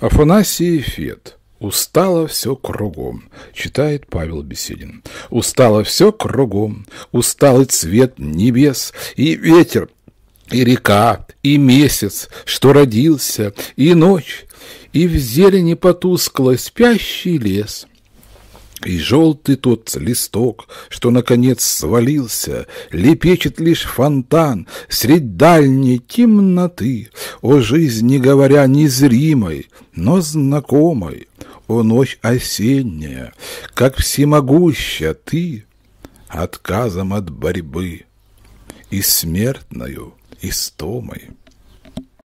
Афанасий Фет. «Устало все кругом», — читает Павел Беседин. «Устало все кругом, усталый цвет небес, и ветер, и река, и месяц, что родился, и ночь, и в зелени потускло спящий лес». И желтый тот листок, что, наконец, свалился, Лепечет лишь фонтан средь дальней темноты, О жизни говоря незримой, но знакомой, О ночь осенняя, как всемогуща ты, Отказом от борьбы и смертною и стомой.